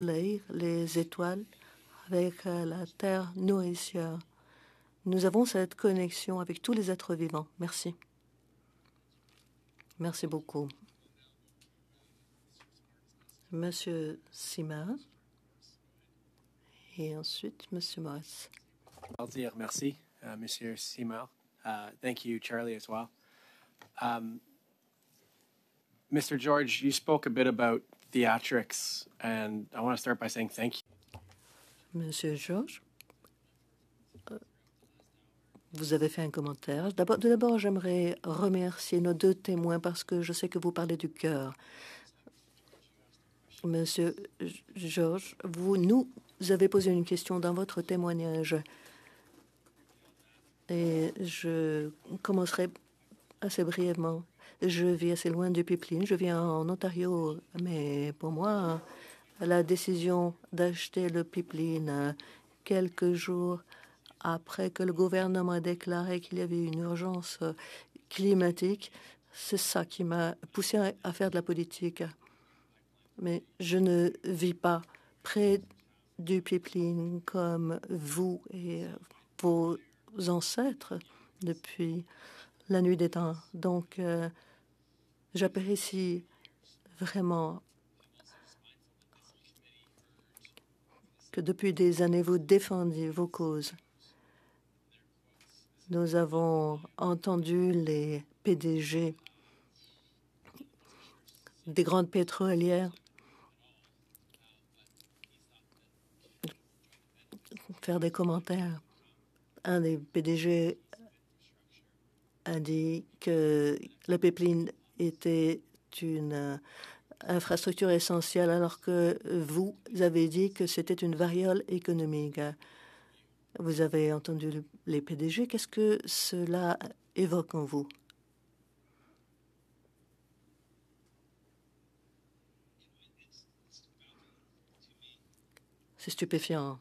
les étoiles avec euh, la terre nourricière. Nous avons cette connexion avec tous les êtres vivants. Merci. Merci beaucoup. Monsieur Sima. Et ensuite, Monsieur Morris. merci, euh, Monsieur Simard. Uh, thank you, Charlie, as well. Um, Mr. George, you spoke a bit about theatrics. Monsieur Georges, euh, vous avez fait un commentaire. D'abord, d'abord, j'aimerais remercier nos deux témoins parce que je sais que vous parlez du cœur. Monsieur Georges, vous nous avez posé une question dans votre témoignage. Et je commencerai assez brièvement. Je vis assez loin du pipeline, je viens en Ontario, mais pour moi, la décision d'acheter le pipeline quelques jours après que le gouvernement a déclaré qu'il y avait une urgence climatique, c'est ça qui m'a poussé à faire de la politique. Mais je ne vis pas près du pipeline comme vous et vos ancêtres depuis la nuit des temps. Donc, euh, j'apprécie vraiment que depuis des années, vous défendiez vos causes. Nous avons entendu les PDG des grandes pétrolières faire des commentaires. Un des PDG a dit que la pipeline était une euh, infrastructure essentielle alors que vous avez dit que c'était une variole économique. Vous avez entendu les PDG. Qu'est-ce que cela évoque en vous C'est stupéfiant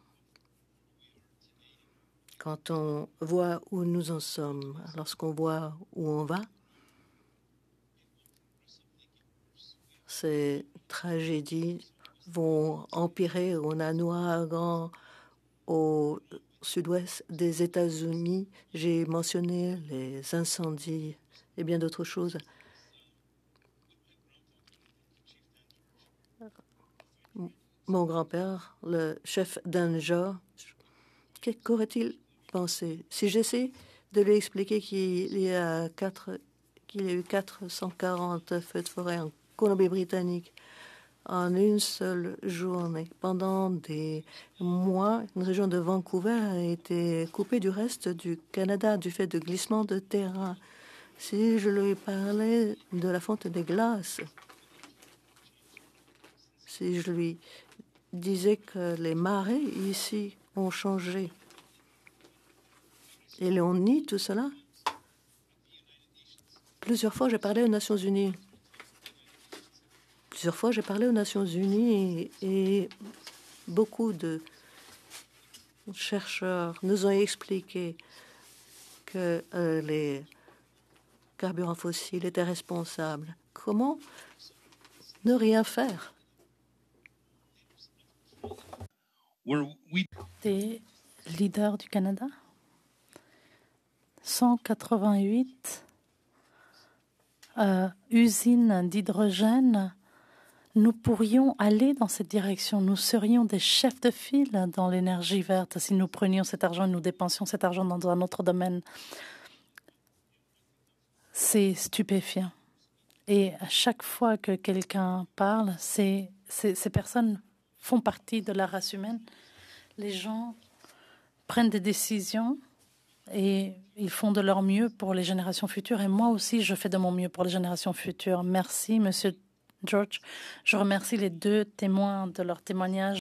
quand on voit où nous en sommes, lorsqu'on voit où on va, ces tragédies vont empirer. On a grand au sud-ouest des États-Unis. J'ai mentionné les incendies et bien d'autres choses. Mon grand-père, le chef d'un genre, qu'aurait-il si j'essaie de lui expliquer qu'il y a quatre, qu'il y a eu 440 feux de forêt en Colombie-Britannique en une seule journée. Pendant des mois, une région de Vancouver a été coupée du reste du Canada du fait de glissements de terrain. Si je lui parlais de la fonte des glaces, si je lui disais que les marées ici ont changé et on nie tout cela. Plusieurs fois, j'ai parlé aux Nations Unies. Plusieurs fois, j'ai parlé aux Nations Unies et, beaucoup de chercheurs nous ont expliqué que euh, les carburants fossiles étaient responsables. Comment ne rien faire T'es leader du Canada 188 euh, usines d'hydrogène, nous pourrions aller dans cette direction. Nous serions des chefs de file dans l'énergie verte si nous prenions cet argent et nous dépensions cet argent dans un autre domaine. C'est stupéfiant. Et à chaque fois que quelqu'un parle, ces personnes font partie de la race humaine. Les gens prennent des décisions et ils font de leur mieux pour les générations futures. Et moi aussi, je fais de mon mieux pour les générations futures. Merci, Monsieur George. Je remercie les deux témoins de leur témoignage.